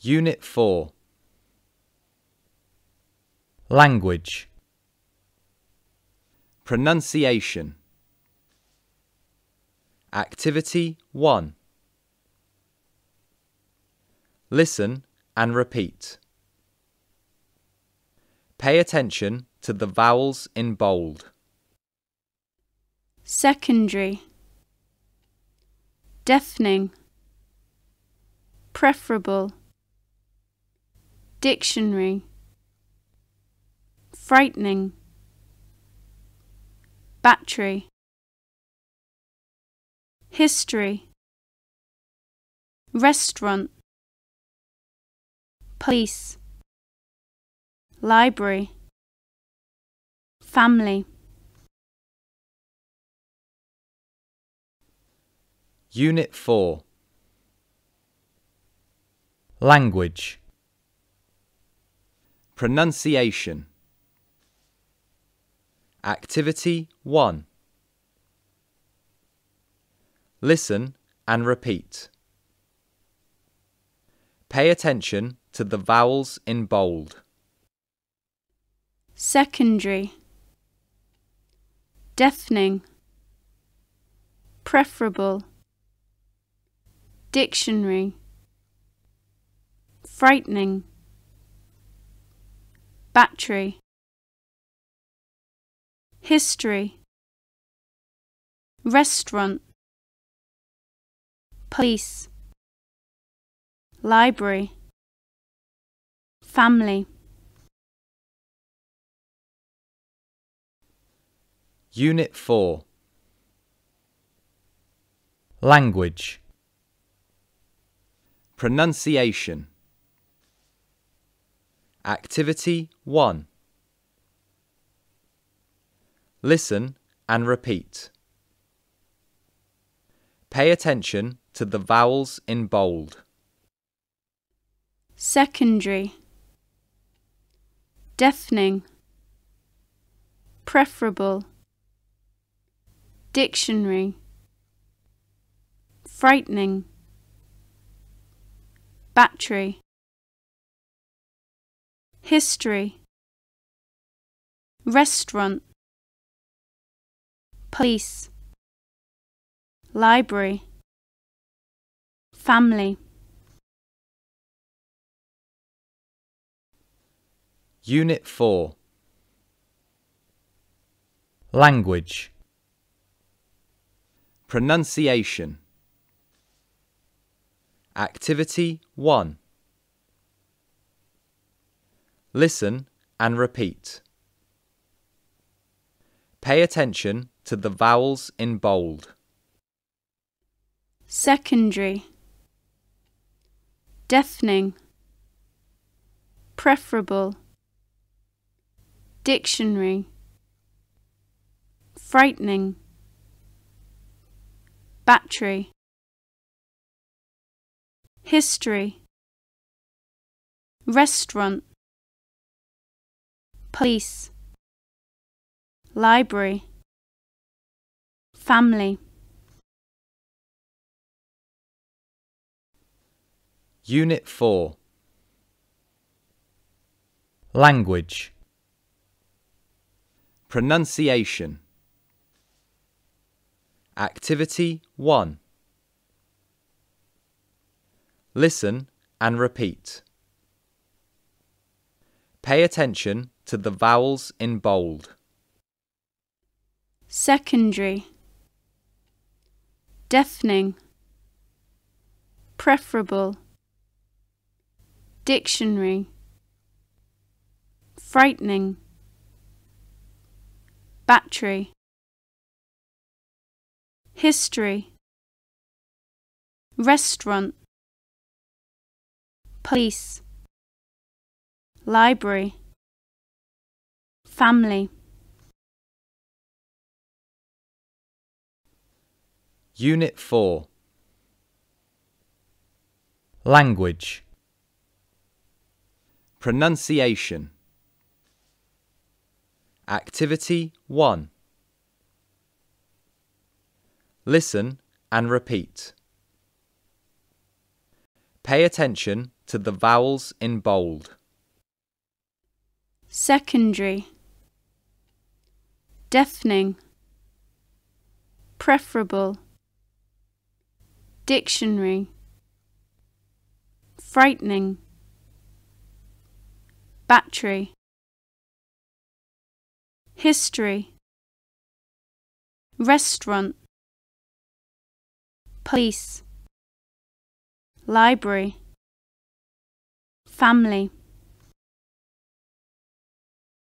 Unit 4 Language Pronunciation Activity 1 Listen and repeat. Pay attention to the vowels in bold. Secondary Deafening Preferable Dictionary Frightening Battery History Restaurant Police Library Family Unit 4 Language Pronunciation Activity 1 Listen and repeat. Pay attention to the vowels in bold. Secondary Deafening Preferable Dictionary Frightening Battery History Restaurant Police Library Family Unit 4 Language Pronunciation Activity 1 Listen and repeat. Pay attention to the vowels in bold. Secondary Deafening Preferable Dictionary Frightening Battery History Restaurant Police Library Family Unit 4 Language Pronunciation Activity 1 Listen and repeat. Pay attention to the vowels in bold. Secondary. Deafening. Preferable. Dictionary. Frightening. Battery. History. Restaurant police, library, family. Unit 4 Language Pronunciation Activity 1 Listen and repeat. Pay attention to the vowels in bold. Secondary. Deafening. Preferable. Dictionary. Frightening. Battery. History. Restaurant. Police library, family. Unit 4 Language Pronunciation Activity 1 Listen and repeat. Pay attention to the vowels in bold secondary, deafening, preferable, dictionary, frightening, battery, history, restaurant, police, library, family.